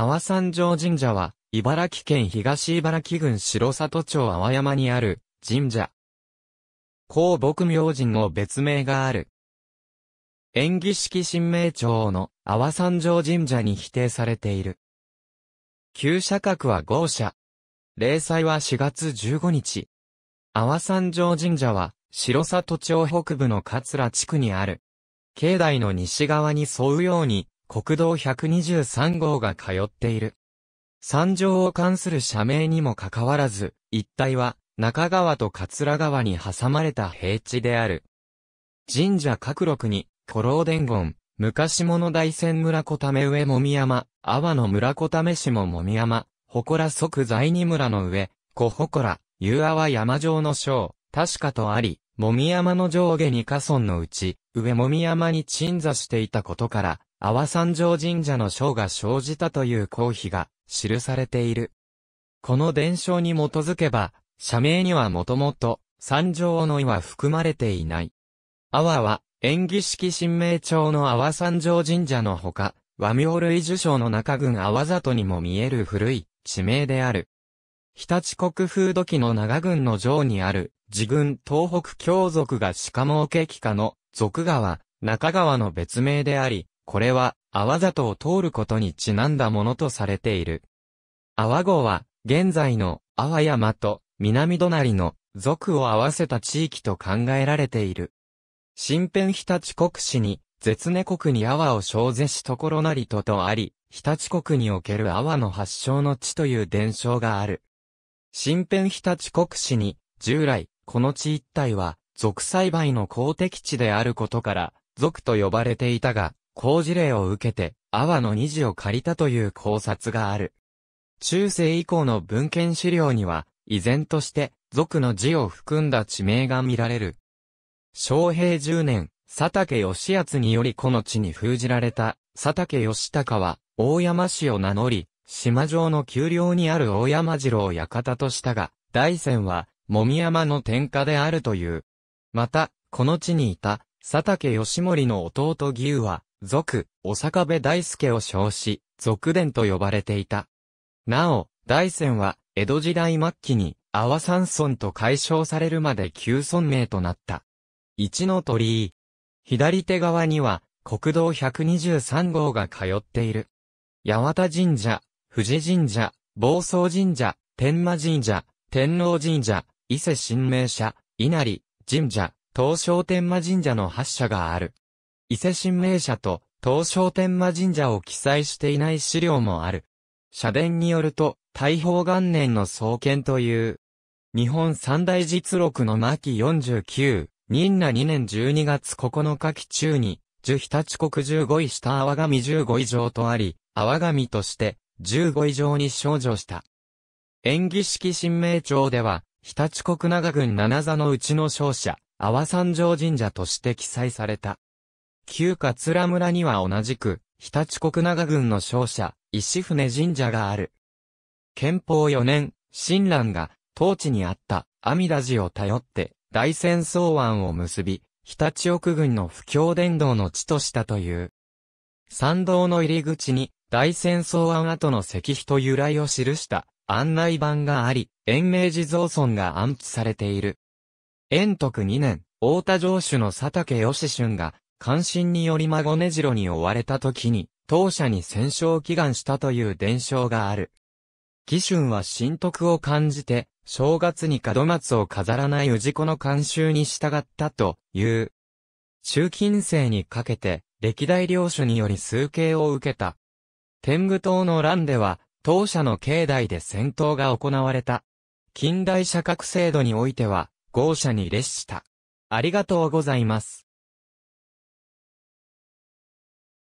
阿波山城神社は、茨城県東茨城郡城里町阿波山にある神社。公牧明神の別名がある。演技式神明町の阿波山城神社に否定されている。旧社格は豪社。例祭は4月15日。阿波山城神社は、城里町北部の桂地区にある。境内の西側に沿うように、国道123号が通っている。山上を関する社名にもかかわらず、一帯は中川と桂川に挟まれた平地である。神社各六に、古老伝言、昔物大仙村小ため上もみ山、阿波の村小め市ももみ山、祠即在二村の上、小祠、湯阿波山上の章、確かとあり、もみ山の上下二家村のうち、上もみ山に鎮座していたことから、阿波三条神社の章が生じたという公費が記されている。この伝承に基づけば、社名にはもともと三条の意は含まれていない。阿波は、演技式神明町の阿波三条神社のほか、和名類受賞の中郡阿波里にも見える古い地名である。日立国風土記の長郡の城にある、自軍東北京族が鹿毛家帰下の、俗川、中川の別名であり、これは、泡里を通ることにちなんだものとされている。泡号は、現在の、泡山と、南隣の、族を合わせた地域と考えられている。新編日立国史に、絶根国に泡を小ぜしところなりととあり、日立国における泡の発祥の地という伝承がある。新編日立国史に、従来、この地一帯は、族栽培の公的地であることから、族と呼ばれていたが、好事例を受けて、阿波の二字を借りたという考察がある。中世以降の文献資料には、依然として、俗の字を含んだ地名が見られる。昌平十年、佐竹義厚によりこの地に封じられた、佐竹義高は、大山氏を名乗り、島上の丘陵にある大山城を館としたが、大山は、もみ山の天下であるという。また、この地にいた、佐竹義盛の弟義勇は、族、お坂部大輔を称し、族伝と呼ばれていた。なお、大仙は、江戸時代末期に、阿波山村と解消されるまで旧村名となった。一の鳥居。左手側には、国道123号が通っている。八幡神社、富士神社、房総神社、天馬神社、天皇神社、伊勢神明社、稲荷、神社、東照天馬神社の発社がある。伊勢神明社と東照天魔神社を記載していない資料もある。社殿によると、大宝元年の創建という、日本三大実録の巻49、任那2年12月9日期中に、樹日立国15位下阿神15以上とあり、阿神として15以上に少女した。演技式神明庁では、日立国長郡七座のうちの勝者、阿波三条神社として記載された。旧桂村には同じく、日立国長郡の勝者、石船神社がある。憲法4年、新蘭が、当地にあった阿弥陀寺を頼って、大戦争湾を結び、日立奥郡の不況伝道の地としたという。参道の入り口に、大戦争湾跡の石碑と由来を記した案内板があり、延命寺蔵村が安置されている。延徳2年、大田城主の佐竹義春が、関心により孫根城に追われた時に、当社に戦勝を祈願したという伝承がある。義春は神徳を感じて、正月に門松を飾らない氏子の慣習に従ったという。中近世にかけて、歴代領主により崇敬を受けた。天狗島の乱では、当社の境内で戦闘が行われた。近代社格制度においては、豪社に列した。ありがとうございます。